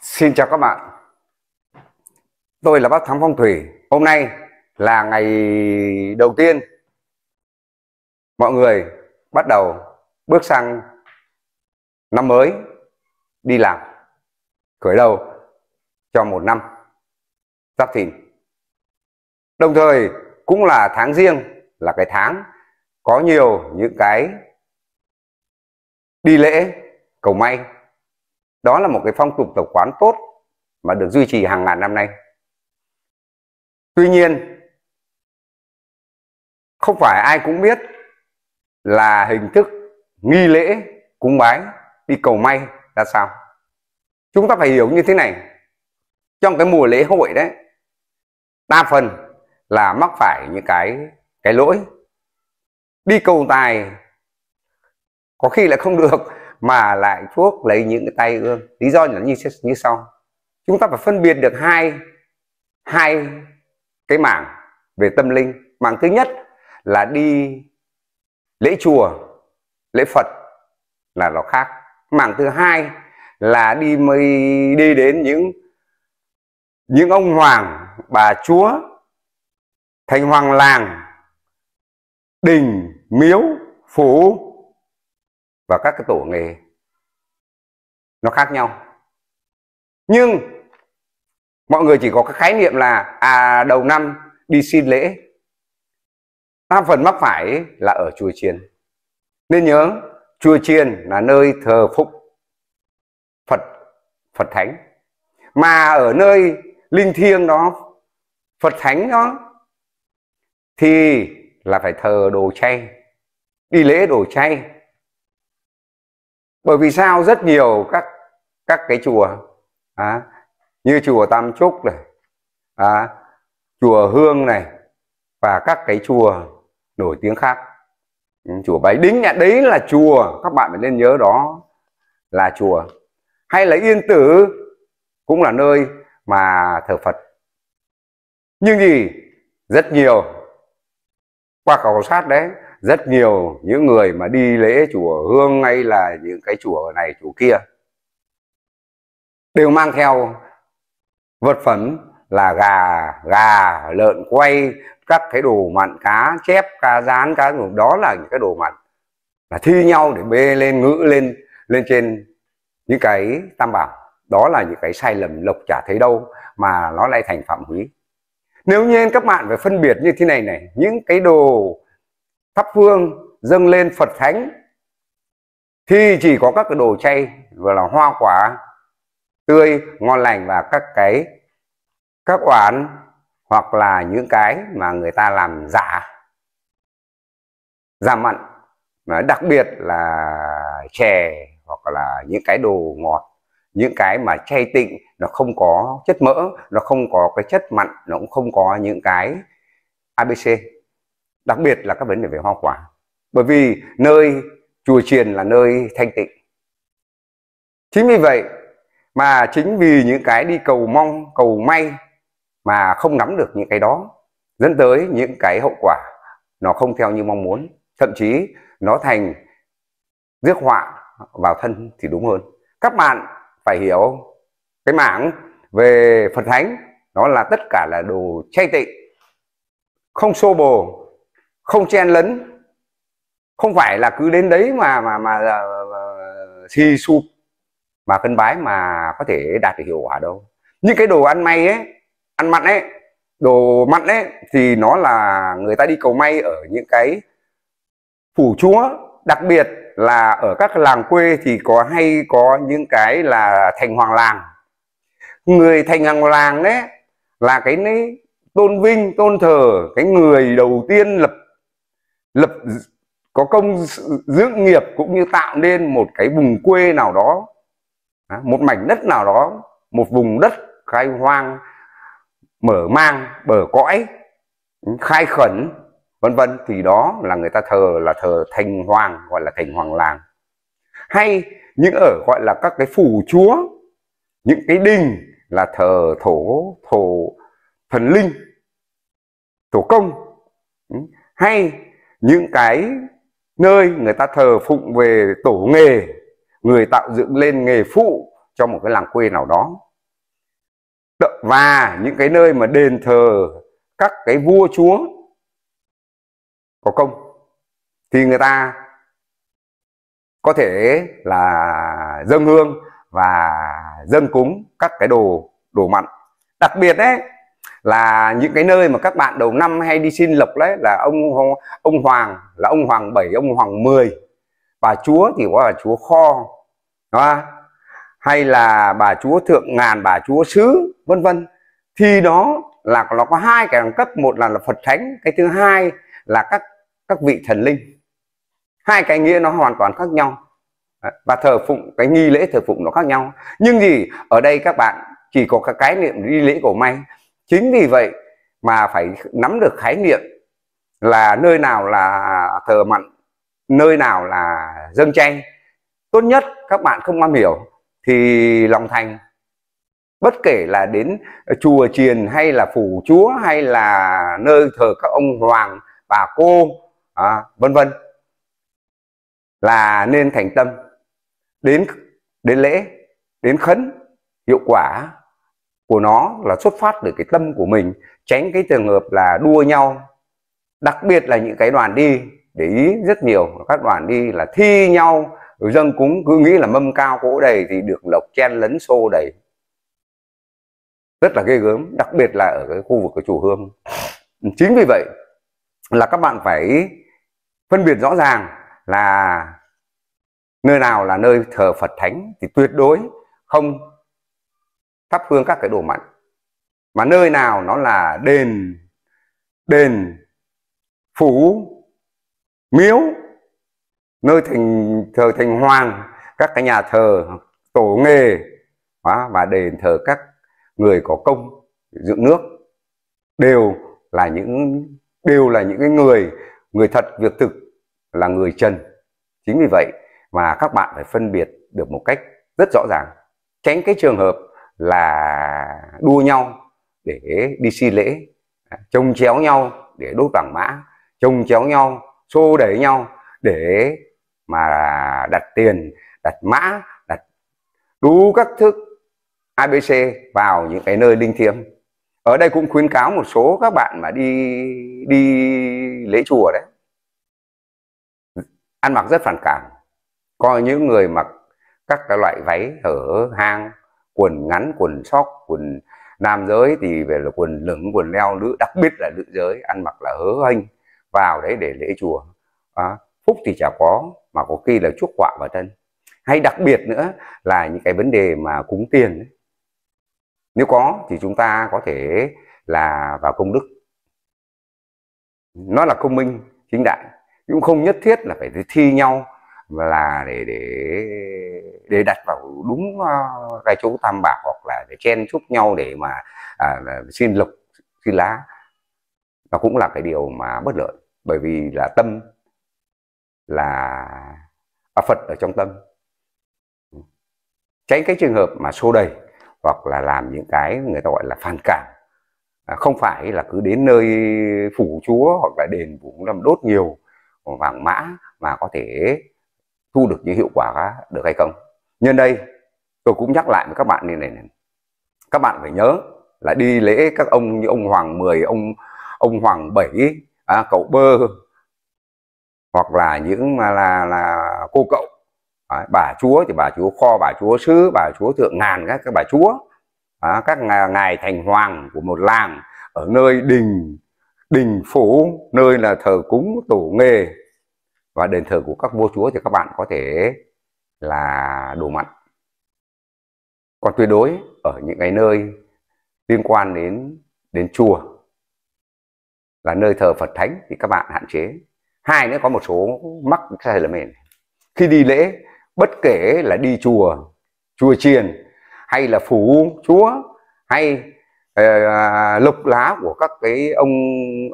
Xin chào các bạn Tôi là bác Thắng Phong Thủy Hôm nay là ngày đầu tiên Mọi người bắt đầu bước sang năm mới Đi làm Khởi đầu cho một năm Giáp thìn Đồng thời cũng là tháng riêng Là cái tháng có nhiều những cái đi lễ cầu may đó là một cái phong tục tập quán tốt mà được duy trì hàng ngàn năm nay tuy nhiên không phải ai cũng biết là hình thức nghi lễ cúng bái đi cầu may ra sao chúng ta phải hiểu như thế này trong cái mùa lễ hội đấy đa phần là mắc phải những cái cái lỗi đi cầu tài có khi lại không được mà lại thuốc lấy những cái tay ương lý do là như như sau chúng ta phải phân biệt được hai hai cái mảng về tâm linh mảng thứ nhất là đi lễ chùa lễ phật là nó khác mảng thứ hai là đi mới đi đến những những ông hoàng bà chúa thành hoàng làng đình miếu phủ và các cái tổ nghề nó khác nhau nhưng mọi người chỉ có cái khái niệm là à đầu năm đi xin lễ đa phần mắc phải là ở chùa chiền nên nhớ chùa chiền là nơi thờ phụng phật phật thánh mà ở nơi linh thiêng đó phật thánh đó thì là phải thờ đồ chay đi lễ đồ chay bởi vì sao rất nhiều các các cái chùa à, như chùa Tam Trúc này à, chùa Hương này và các cái chùa nổi tiếng khác ừ, chùa Bái Đính nhà đấy là chùa các bạn phải nên nhớ đó là chùa hay là Yên Tử cũng là nơi mà thờ Phật nhưng gì rất nhiều qua khảo sát đấy rất nhiều những người mà đi lễ chùa Hương hay là những cái chùa này chùa kia đều mang theo vật phẩm là gà, gà, lợn quay, các cái đồ mặn cá, chép, cá rán, cá đó là những cái đồ mặn là thi nhau để bê lên ngữ lên lên trên những cái tam bảo đó là những cái sai lầm lộc chả thấy đâu mà nó lại thành phạm húy nếu như các bạn phải phân biệt như thế này này những cái đồ thắp hương dâng lên phật thánh thì chỉ có các cái đồ chay và là hoa quả tươi ngon lành và các cái các oán hoặc là những cái mà người ta làm giả giả mặn mà đặc biệt là chè hoặc là những cái đồ ngọt những cái mà chay tịnh nó không có chất mỡ nó không có cái chất mặn nó cũng không có những cái abc đặc biệt là các vấn đề về hoa quả bởi vì nơi chùa chiền là nơi thanh tịnh chính vì vậy mà chính vì những cái đi cầu mong cầu may mà không nắm được những cái đó dẫn tới những cái hậu quả nó không theo như mong muốn thậm chí nó thành rước họa vào thân thì đúng hơn các bạn phải hiểu cái mảng về phật thánh nó là tất cả là đồ chay tịnh không xô bồ không chen lấn không phải là cứ đến đấy mà mà mà suy à, sụp à, mà cân bái mà có thể đạt được hiệu quả đâu những cái đồ ăn may ấy ăn mặn ấy đồ mặn ấy thì nó là người ta đi cầu may ở những cái phủ chúa đặc biệt là ở các làng quê thì có hay có những cái là thành hoàng làng người thành hoàng làng đấy là cái đấy tôn vinh tôn thờ cái người đầu tiên lập lập có công dưỡng nghiệp cũng như tạo nên một cái vùng quê nào đó một mảnh đất nào đó một vùng đất khai hoang mở mang bờ cõi ừ, khai khẩn vân vân thì đó là người ta thờ là thờ thành hoàng gọi là thành hoàng làng hay những ở gọi là các cái phủ chúa những cái đình là thờ thổ thổ thần linh thổ công ừ. hay những cái nơi người ta thờ phụng về tổ nghề người tạo dựng lên nghề phụ cho một cái làng quê nào đó và những cái nơi mà đền thờ các cái vua chúa có công thì người ta có thể là dâng hương và dâng cúng các cái đồ đồ mặn đặc biệt đấy là những cái nơi mà các bạn đầu năm hay đi xin lộc đấy là ông ông hoàng là ông hoàng bảy ông hoàng mười bà chúa thì có là chúa kho đó hay là bà chúa thượng ngàn bà chúa sứ vân vân thì đó là nó có hai cái đẳng cấp một là, là phật thánh cái thứ hai là các các vị thần linh hai cái nghĩa nó hoàn toàn khác nhau và thờ phụng cái nghi lễ thờ phụng nó khác nhau nhưng gì ở đây các bạn chỉ có cái cái niệm đi lễ cổ may chính vì vậy mà phải nắm được khái niệm là nơi nào là thờ mặn nơi nào là dâng chay tốt nhất các bạn không am hiểu thì lòng thành bất kể là đến chùa chiền hay là phủ chúa hay là nơi thờ các ông hoàng bà cô à, vân vân là nên thành tâm đến đến lễ đến khấn hiệu quả của nó là xuất phát từ cái tâm của mình tránh cái trường hợp là đua nhau đặc biệt là những cái đoàn đi để ý rất nhiều các đoàn đi là thi nhau rồi dân cúng cứ nghĩ là mâm cao cỗ đầy thì được lộc chen lấn xô đầy rất là ghê gớm đặc biệt là ở cái khu vực của chùa hương chính vì vậy là các bạn phải phân biệt rõ ràng là nơi nào là nơi thờ phật thánh thì tuyệt đối không thắp hương các cái đồ mặn mà nơi nào nó là đền đền phủ miếu nơi thành thờ thành hoàng các cái nhà thờ tổ nghề và đền thờ các người có công dựng nước đều là những đều là những cái người người thật việc thực là người trần chính vì vậy mà các bạn phải phân biệt được một cách rất rõ ràng tránh cái trường hợp là đua nhau để đi xin lễ trông chéo nhau để đốt vàng mã trông chéo nhau xô đẩy nhau để mà đặt tiền đặt mã đặt đủ các thức abc vào những cái nơi linh thiêng ở đây cũng khuyến cáo một số các bạn mà đi đi lễ chùa đấy ăn mặc rất phản cảm coi những người mặc các loại váy ở hang quần ngắn quần sóc quần nam giới thì về là quần lửng quần leo nữ đặc biệt là nữ giới ăn mặc là hớ hênh vào đấy để lễ chùa à, phúc thì chả có mà có khi là chuốc quạ vào thân hay đặc biệt nữa là những cái vấn đề mà cúng tiền nếu có thì chúng ta có thể là vào công đức nó là công minh chính đại cũng không nhất thiết là phải thi nhau là để để để đặt vào đúng ờ, cái chỗ tam bảo hoặc là để chen chúc nhau để mà à, xin lục xin lá nó cũng là cái điều mà bất lợi bởi vì là tâm là à, phật ở trong tâm tránh cái trường hợp mà xô đẩy hoặc là làm những cái người ta gọi là phản cảm à, không phải là cứ đến nơi phủ chúa hoặc là đền cũng làm đốt nhiều vàng mã mà có thể thu được những hiệu quả được hay không nhân đây tôi cũng nhắc lại với các bạn như này, này các bạn phải nhớ là đi lễ các ông như ông Hoàng 10 ông ông Hoàng bảy, à, cậu bơ hoặc là những mà là là cô cậu à, bà chúa thì bà chúa kho bà chúa sứ bà chúa thượng ngàn các các bà chúa à, các ngài thành hoàng của một làng ở nơi đình đình phủ nơi là thờ cúng tổ nghề và đền thờ của các vua chúa thì các bạn có thể là đồ mặn còn tuyệt đối ở những cái nơi liên quan đến đến chùa là nơi thờ Phật thánh thì các bạn hạn chế hai nữa có một số mắc sai lầm này khi đi lễ bất kể là đi chùa chùa chiền hay là phủ chúa hay uh, lộc lá của các cái ông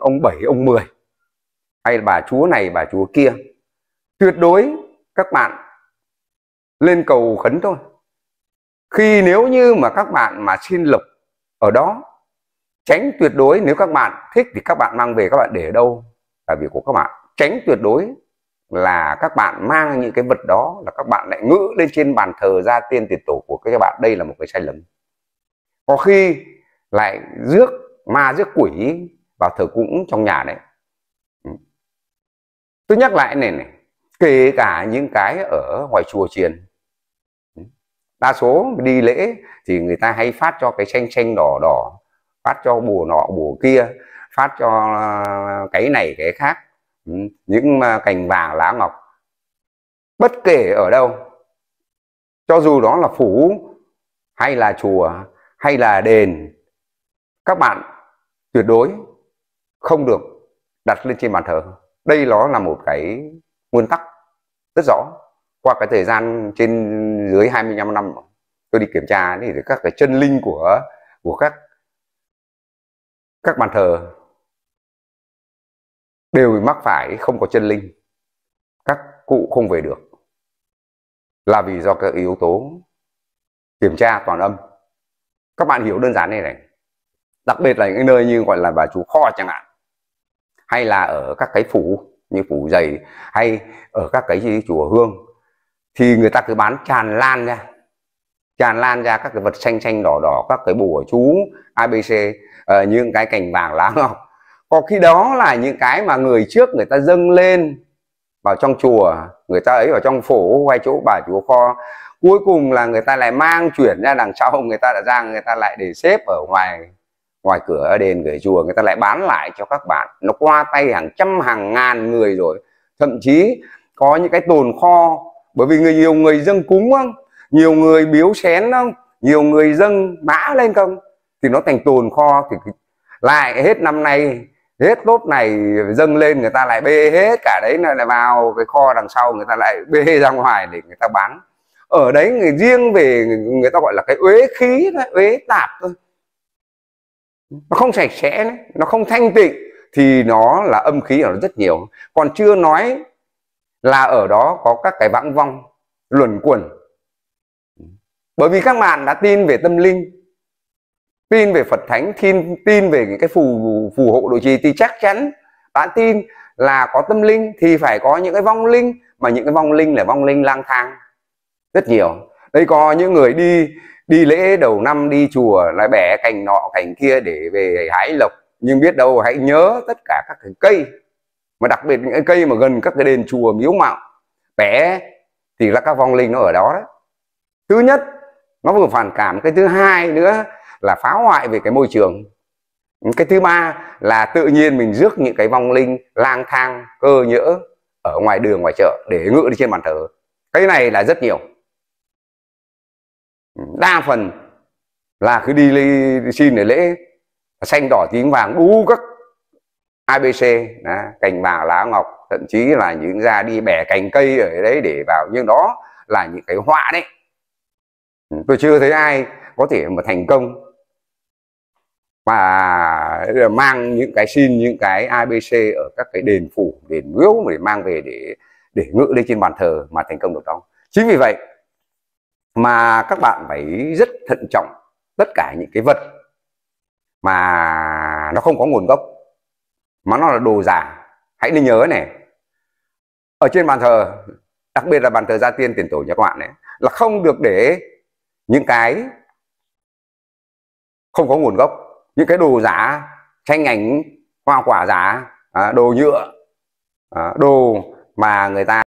ông bảy ông mười hay là bà chúa này bà chúa kia tuyệt đối các bạn lên cầu khấn thôi khi nếu như mà các bạn mà xin lộc ở đó tránh tuyệt đối nếu các bạn thích thì các bạn mang về các bạn để ở đâu là việc của các bạn tránh tuyệt đối là các bạn mang những cái vật đó là các bạn lại ngữ lên trên bàn thờ ra tiên tiền tổ của các bạn đây là một cái sai lầm có khi lại rước ma rước quỷ vào thờ cúng trong nhà đấy ừ. tôi nhắc lại này này kể cả những cái ở ngoài chùa chiền đa số đi lễ thì người ta hay phát cho cái tranh tranh đỏ đỏ phát cho bùa nọ bùa kia phát cho à, cái này cái khác ừ, những à, cành vàng lá ngọc bất kể ở đâu cho dù đó là phủ hay là chùa hay là đền các bạn tuyệt đối không được đặt lên trên bàn thờ đây đó là một cái nguyên tắc rất rõ qua cái thời gian trên dưới 25 năm tôi đi kiểm tra thì các cái chân linh của của các các bàn thờ đều mắc phải không có chân linh các cụ không về được là vì do các yếu tố kiểm tra toàn âm các bạn hiểu đơn giản này này đặc biệt là những nơi như gọi là bà chú kho chẳng hạn hay là ở các cái phủ như phủ dày hay ở các cái chùa hương thì người ta cứ bán tràn lan ra tràn lan ra các cái vật xanh xanh đỏ đỏ các cái bùa chú abc uh, ờ, những cái cành vàng lá ngọc có khi đó là những cái mà người trước người ta dâng lên vào trong chùa người ta ấy vào trong phố hay chỗ bà chúa kho cuối cùng là người ta lại mang chuyển ra đằng sau người ta đã ra người ta lại để xếp ở ngoài ngoài cửa ở đền gửi chùa người ta lại bán lại cho các bạn nó qua tay hàng trăm hàng ngàn người rồi thậm chí có những cái tồn kho bởi vì người nhiều người dâng cúng không nhiều người biếu xén không nhiều người dâng mã lên không thì nó thành tồn kho thì lại hết năm nay hết lốp này dâng lên người ta lại bê hết cả đấy lại vào cái kho đằng sau người ta lại bê ra ngoài để người ta bán ở đấy người riêng về người ta gọi là cái uế khí uế tạp thôi nó không sạch sẽ nó không thanh tịnh thì nó là âm khí ở nó rất nhiều còn chưa nói là ở đó có các cái vãng vong luẩn quẩn bởi vì các bạn đã tin về tâm linh tin về phật thánh tin tin về những cái phù phù hộ độ trì thì chắc chắn bạn tin là có tâm linh thì phải có những cái vong linh mà những cái vong linh là vong linh lang thang rất nhiều đây có những người đi đi lễ đầu năm đi chùa lại bẻ cành nọ cành kia để về hái lộc nhưng biết đâu hãy nhớ tất cả các cái cây mà đặc biệt những cái cây mà gần các cái đền chùa miếu mạo bẻ thì là các vong linh nó ở đó đấy thứ nhất nó vừa phản cảm cái thứ hai nữa là phá hoại về cái môi trường cái thứ ba là tự nhiên mình rước những cái vong linh lang thang cơ nhỡ ở ngoài đường ngoài chợ để ngự đi trên bàn thờ cái này là rất nhiều đa phần là cứ đi, đi, đi xin để lễ xanh đỏ tím vàng đủ các abc đó, cành bà lá ngọc thậm chí là những ra đi bẻ cành cây ở đấy để vào nhưng đó là những cái họa đấy ừ, tôi chưa thấy ai có thể mà thành công và ờ, mang những cái xin những cái abc ở các cái đền phủ đền miếu để mang về để để ngự lên trên bàn thờ mà thành công được đâu chính vì vậy mà các bạn phải rất thận trọng tất cả những cái vật mà nó không có nguồn gốc mà nó là đồ giả hãy nên nhớ này ở trên bàn thờ đặc biệt là bàn thờ gia tiên tiền tổ nhà các bạn này là không được để những cái không có nguồn gốc những cái đồ giả tranh ảnh hoa quả giả à, đồ nhựa à, đồ mà người ta